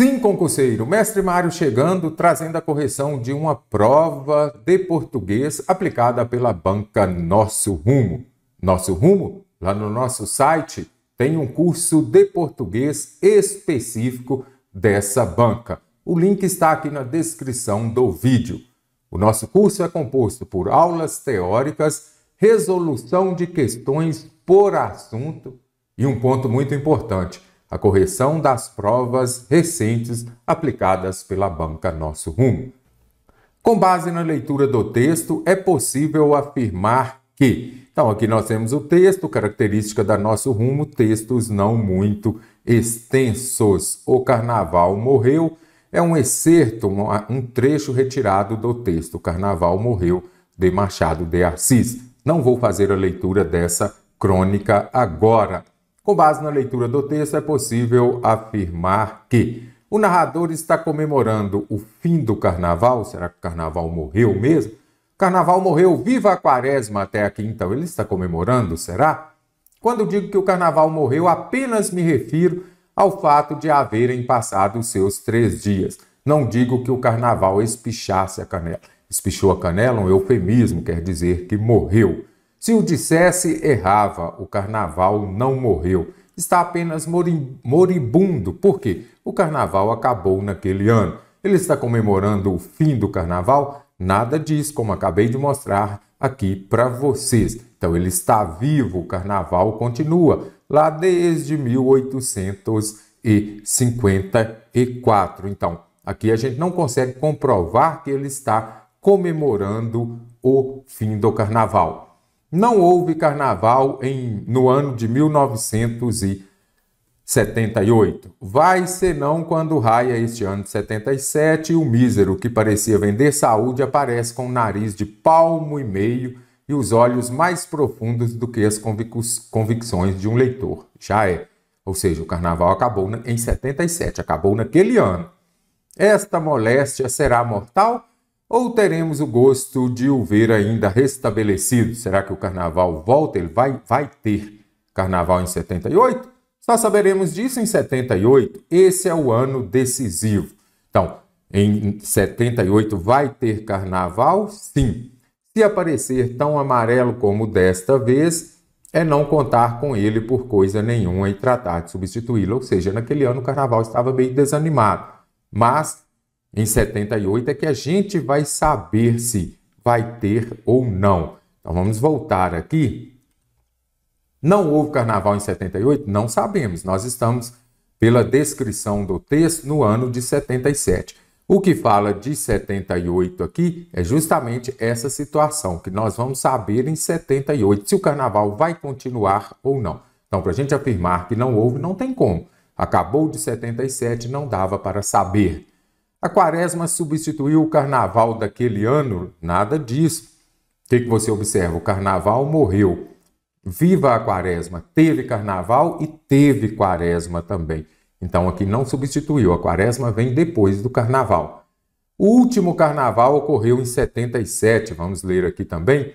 Sim, concurseiro, mestre Mário chegando, trazendo a correção de uma prova de português aplicada pela banca Nosso Rumo. Nosso Rumo, lá no nosso site, tem um curso de português específico dessa banca. O link está aqui na descrição do vídeo. O nosso curso é composto por aulas teóricas, resolução de questões por assunto e um ponto muito importante, a correção das provas recentes aplicadas pela banca Nosso Rumo. Com base na leitura do texto, é possível afirmar que. Então, aqui nós temos o texto, característica da Nosso Rumo, textos não muito extensos. O Carnaval Morreu é um excerto, um trecho retirado do texto Carnaval Morreu, de Machado de Assis. Não vou fazer a leitura dessa crônica agora. Com base na leitura do texto, é possível afirmar que o narrador está comemorando o fim do carnaval. Será que o carnaval morreu mesmo? Carnaval morreu, viva a quaresma até aqui, então ele está comemorando, será? Quando digo que o carnaval morreu, apenas me refiro ao fato de haverem passado seus três dias. Não digo que o carnaval espichasse a canela. Espichou a canela, um eufemismo, quer dizer que morreu. Se o dissesse, errava. O carnaval não morreu. Está apenas moribundo, porque o carnaval acabou naquele ano. Ele está comemorando o fim do carnaval? Nada disso, como acabei de mostrar aqui para vocês. Então ele está vivo, o carnaval continua lá desde 1854. Então, aqui a gente não consegue comprovar que ele está comemorando o fim do carnaval. Não houve carnaval em, no ano de 1978. Vai não quando raia este ano de 77 e o mísero que parecia vender saúde aparece com o nariz de palmo e meio e os olhos mais profundos do que as convic convicções de um leitor. Já é. Ou seja, o carnaval acabou em 77, acabou naquele ano. Esta moléstia será mortal? Ou teremos o gosto de o ver ainda restabelecido? Será que o carnaval volta? Ele vai, vai ter carnaval em 78? Só saberemos disso em 78. Esse é o ano decisivo. Então, em 78 vai ter carnaval? Sim. Se aparecer tão amarelo como desta vez, é não contar com ele por coisa nenhuma e tratar de substituí-lo. Ou seja, naquele ano o carnaval estava meio desanimado. Mas em 78 é que a gente vai saber se vai ter ou não. Então vamos voltar aqui. Não houve carnaval em 78? Não sabemos. Nós estamos, pela descrição do texto, no ano de 77. O que fala de 78 aqui é justamente essa situação, que nós vamos saber em 78 se o carnaval vai continuar ou não. Então, para a gente afirmar que não houve, não tem como. Acabou de 77, não dava para saber. A quaresma substituiu o carnaval daquele ano? Nada disso. O que, que você observa? O carnaval morreu. Viva a quaresma! Teve carnaval e teve quaresma também. Então aqui não substituiu, a quaresma vem depois do carnaval. O último carnaval ocorreu em 77, vamos ler aqui também.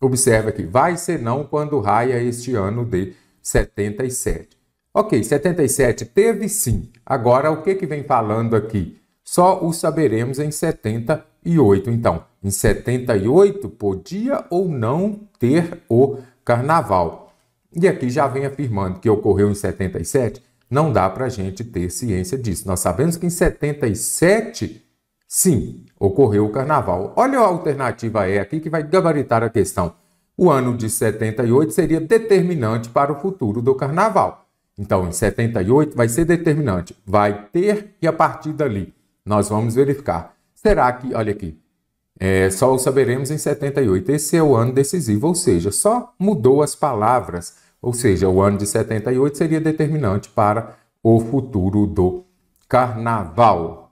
Observa que vai ser não quando raia este ano de 77. Ok, 77 teve sim. Agora o que, que vem falando aqui? Só o saberemos em 78, então. Em 78 podia ou não ter o carnaval. E aqui já vem afirmando que ocorreu em 77, não dá para a gente ter ciência disso. Nós sabemos que em 77, sim, ocorreu o carnaval. Olha a alternativa E aqui que vai gabaritar a questão. O ano de 78 seria determinante para o futuro do carnaval. Então, em 78 vai ser determinante, vai ter e a partir dali nós vamos verificar. Será que, olha aqui, é, só o saberemos em 78. Esse é o ano decisivo, ou seja, só mudou as palavras. Ou seja, o ano de 78 seria determinante para o futuro do carnaval.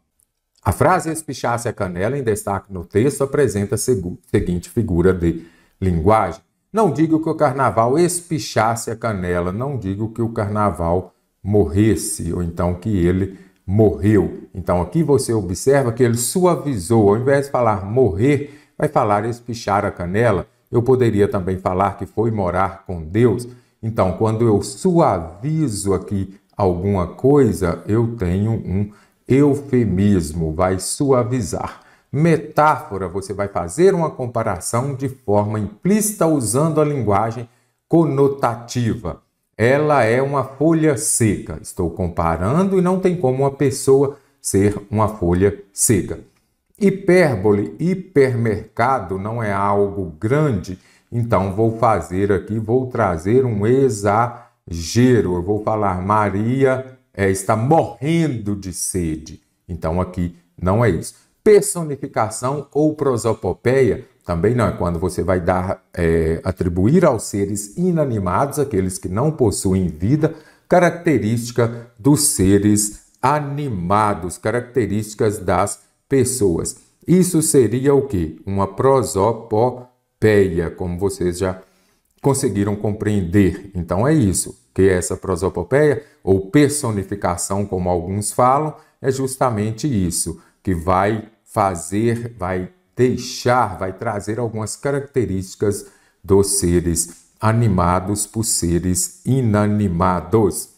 A frase espichasse a canela, em destaque no texto, apresenta a seguinte figura de linguagem. Não digo que o carnaval espichasse a canela, não digo que o carnaval morresse, ou então que ele morreu. Então aqui você observa que ele suavizou, ao invés de falar morrer, vai falar espichar a canela. Eu poderia também falar que foi morar com Deus. Então, quando eu suavizo aqui alguma coisa, eu tenho um eufemismo, vai suavizar. Metáfora, você vai fazer uma comparação de forma implícita usando a linguagem conotativa ela é uma folha seca. Estou comparando e não tem como uma pessoa ser uma folha seca. Hipérbole, hipermercado não é algo grande, então vou fazer aqui, vou trazer um exagero. Eu vou falar Maria é, está morrendo de sede. Então aqui não é isso. Personificação ou prosopopeia também não é quando você vai dar, é, atribuir aos seres inanimados, aqueles que não possuem vida, característica dos seres animados, características das pessoas. Isso seria o que? Uma prosopopeia, como vocês já conseguiram compreender. Então é isso, que essa prosopopeia, ou personificação, como alguns falam, é justamente isso, que vai fazer, vai deixar, vai trazer algumas características dos seres animados por seres inanimados.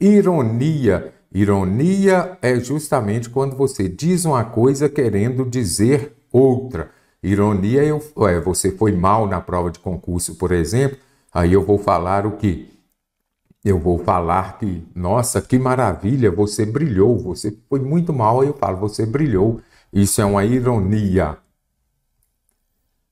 Ironia. Ironia é justamente quando você diz uma coisa querendo dizer outra. Ironia eu, é você foi mal na prova de concurso, por exemplo, aí eu vou falar o que? Eu vou falar que, nossa, que maravilha, você brilhou, você foi muito mal, aí eu falo, você brilhou. Isso é uma ironia.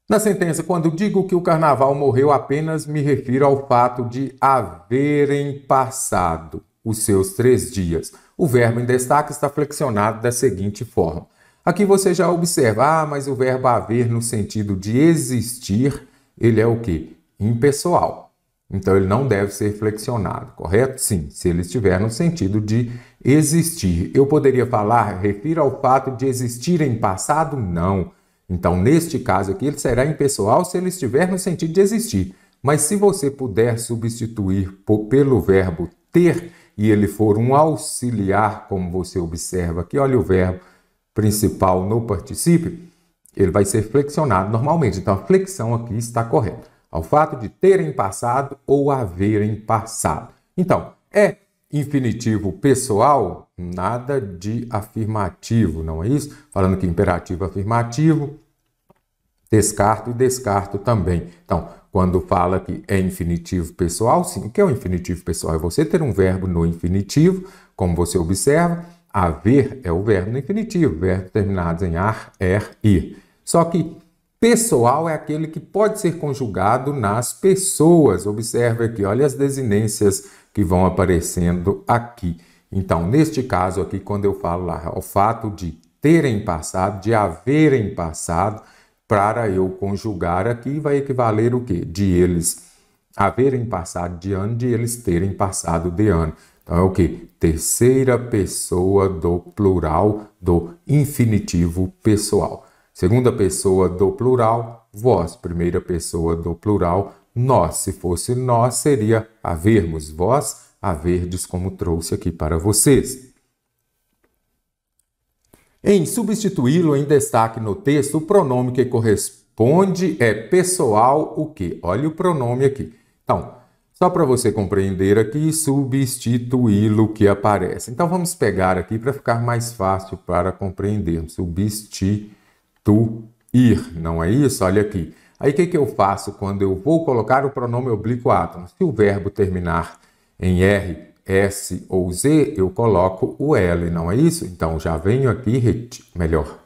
Na sentença, quando digo que o carnaval morreu, apenas me refiro ao fato de haverem passado os seus três dias. O verbo em destaque está flexionado da seguinte forma. Aqui você já observa, ah, mas o verbo haver no sentido de existir, ele é o que? Impessoal. Então ele não deve ser flexionado, correto? Sim, se ele estiver no sentido de existir. Eu poderia falar, refiro ao fato de existir em passado? Não. Então, neste caso aqui, ele será impessoal se ele estiver no sentido de existir. Mas se você puder substituir por, pelo verbo ter e ele for um auxiliar, como você observa aqui, olha o verbo principal no particípio, ele vai ser flexionado normalmente. Então, a flexão aqui está correta ao fato de terem passado ou haverem passado. Então, é infinitivo pessoal? Nada de afirmativo, não é isso? Falando que imperativo afirmativo, descarto e descarto também. Então, quando fala que é infinitivo pessoal, sim, o que é o um infinitivo pessoal? É você ter um verbo no infinitivo, como você observa, haver é o verbo no infinitivo, verbo terminados em ar, er, ir. Só que Pessoal é aquele que pode ser conjugado nas pessoas. Observe aqui, olha as desinências que vão aparecendo aqui. Então, neste caso aqui, quando eu falo lá, o fato de terem passado, de haverem passado, para eu conjugar aqui, vai equivaler o quê? De eles haverem passado de ano, de eles terem passado de ano. Então, é o quê? Terceira pessoa do plural do infinitivo pessoal. Segunda pessoa do plural, vós. Primeira pessoa do plural, nós. Se fosse nós, seria havermos. Vós haverdes, como trouxe aqui para vocês. Em substituí-lo em destaque no texto, o pronome que corresponde é pessoal o que? Olha o pronome aqui. Então, só para você compreender aqui, substituí-lo que aparece. Então, vamos pegar aqui para ficar mais fácil para compreendermos. Substituí tu ir, não é isso? Olha aqui. Aí o que, que eu faço quando eu vou colocar o pronome oblíquo átomo? Se o verbo terminar em R, S ou Z, eu coloco o L, não é isso? Então já venho aqui, melhor,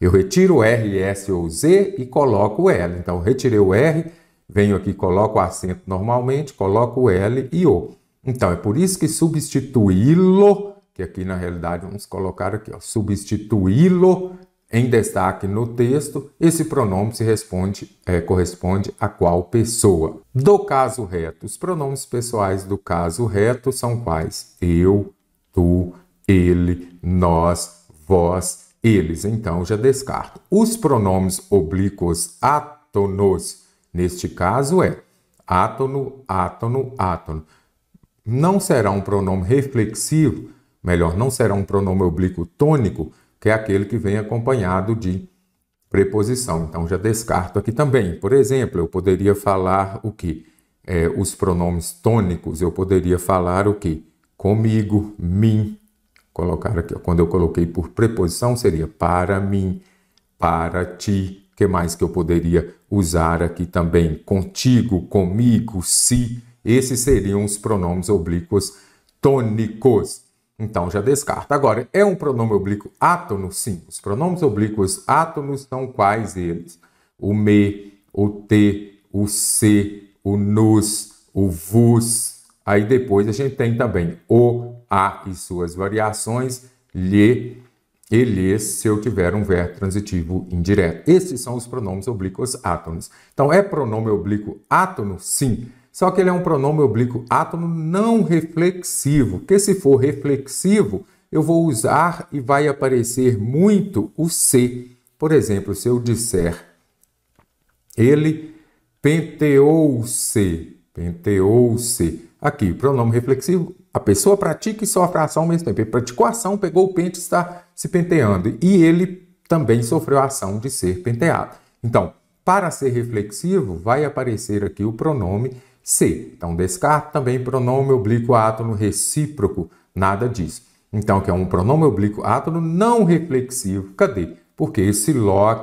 eu retiro R, S ou Z e coloco o L. Então retirei o R, venho aqui, coloco o acento normalmente, coloco o L e O. Então é por isso que substituí-lo, que aqui na realidade vamos colocar aqui, substituí-lo em destaque no texto, esse pronome se responde, é, corresponde a qual pessoa. Do caso reto, os pronomes pessoais do caso reto são quais? Eu, tu, ele, nós, vós, eles. Então já descarto. Os pronomes oblíquos átonos, neste caso é átono, átono, átono. Não será um pronome reflexivo, melhor, não será um pronome oblíquo tônico, que é aquele que vem acompanhado de preposição. Então já descarto aqui também. Por exemplo, eu poderia falar o que? É, os pronomes tônicos, eu poderia falar o que? Comigo, mim. Colocar aqui, quando eu coloquei por preposição, seria para mim, para ti. O que mais que eu poderia usar aqui também? Contigo, comigo, se. Esses seriam os pronomes oblíquos tônicos. Então já descarta. Agora, é um pronome oblíquo átono? Sim. Os pronomes oblíquos átonos são quais eles? O me, o te, o se, o nos, o vos. Aí depois a gente tem também o, a e suas variações, lhe, eles, se eu tiver um verbo transitivo indireto. Esses são os pronomes oblíquos átonos. Então, é pronome oblíquo átono? Sim. Só que ele é um pronome oblíquo átomo não reflexivo, que se for reflexivo, eu vou usar e vai aparecer muito o se. Por exemplo, se eu disser ele penteou-se, penteou-se. Aqui, pronome reflexivo, a pessoa pratica e sofre a ação ao mesmo tempo. Ele praticou a ação, pegou o pente, está se penteando. E ele também sofreu a ação de ser penteado. Então, para ser reflexivo, vai aparecer aqui o pronome C. Então, Descartes também pronome oblíquo átono recíproco, nada disso. Então, que é um pronome oblíquo átono não reflexivo. Cadê? Porque esse Ló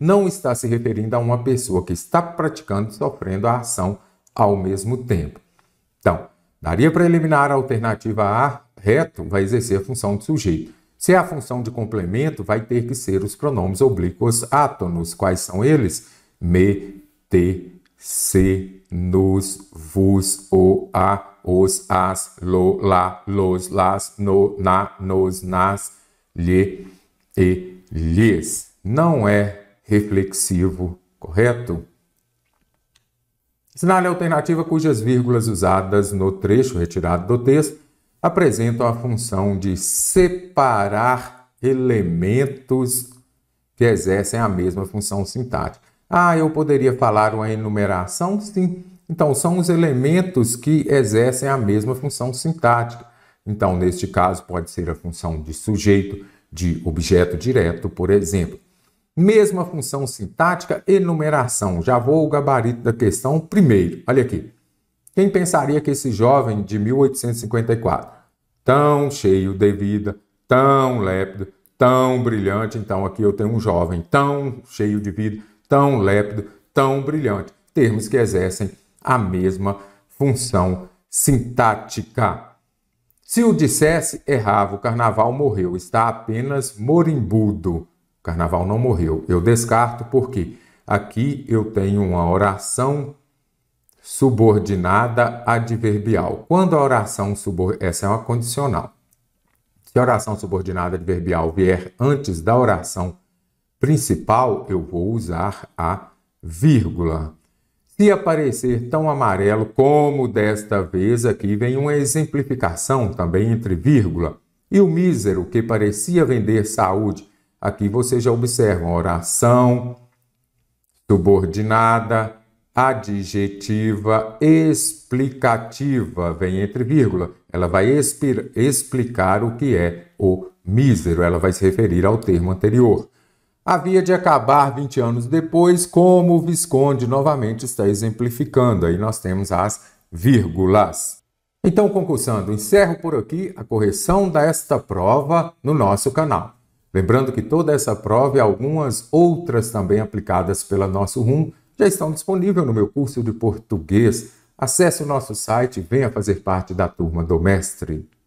não está se referindo a uma pessoa que está praticando e sofrendo a ação ao mesmo tempo. Então, daria para eliminar a alternativa A, reto, vai exercer a função de sujeito. Se é a função de complemento, vai ter que ser os pronomes oblíquos átonos. Quais são eles? Me, te, se, nos, vos, o, a, os, as, lo, la, los, las, no, na, nos, nas, lhe e lhes. Não é reflexivo, correto? Sinale é alternativa cujas vírgulas usadas no trecho retirado do texto apresentam a função de separar elementos que exercem a mesma função sintática. Ah, eu poderia falar uma enumeração? Sim. Então, são os elementos que exercem a mesma função sintática. Então, neste caso, pode ser a função de sujeito, de objeto direto, por exemplo. Mesma função sintática, enumeração. Já vou ao gabarito da questão primeiro. Olha aqui. Quem pensaria que esse jovem de 1854, tão cheio de vida, tão lépido, tão brilhante, então aqui eu tenho um jovem tão cheio de vida, tão lépido, tão brilhante. Termos que exercem a mesma função sintática. Se o dissesse, errava. O carnaval morreu, está apenas morimbudo. O carnaval não morreu. Eu descarto porque aqui eu tenho uma oração subordinada adverbial. Quando a oração subordinada, essa é uma condicional. Se a oração subordinada adverbial vier antes da oração principal, eu vou usar a vírgula. Se aparecer tão amarelo como desta vez, aqui vem uma exemplificação também entre vírgula. E o mísero, que parecia vender saúde, aqui você já observa oração, subordinada, adjetiva, explicativa, vem entre vírgula. Ela vai explicar o que é o mísero, ela vai se referir ao termo anterior havia de acabar 20 anos depois, como o Visconde novamente está exemplificando. Aí nós temos as vírgulas. Então, concursando, encerro por aqui a correção desta prova no nosso canal. Lembrando que toda essa prova e algumas outras também aplicadas pela Nosso Rum já estão disponíveis no meu curso de português. Acesse o nosso site e venha fazer parte da turma do mestre.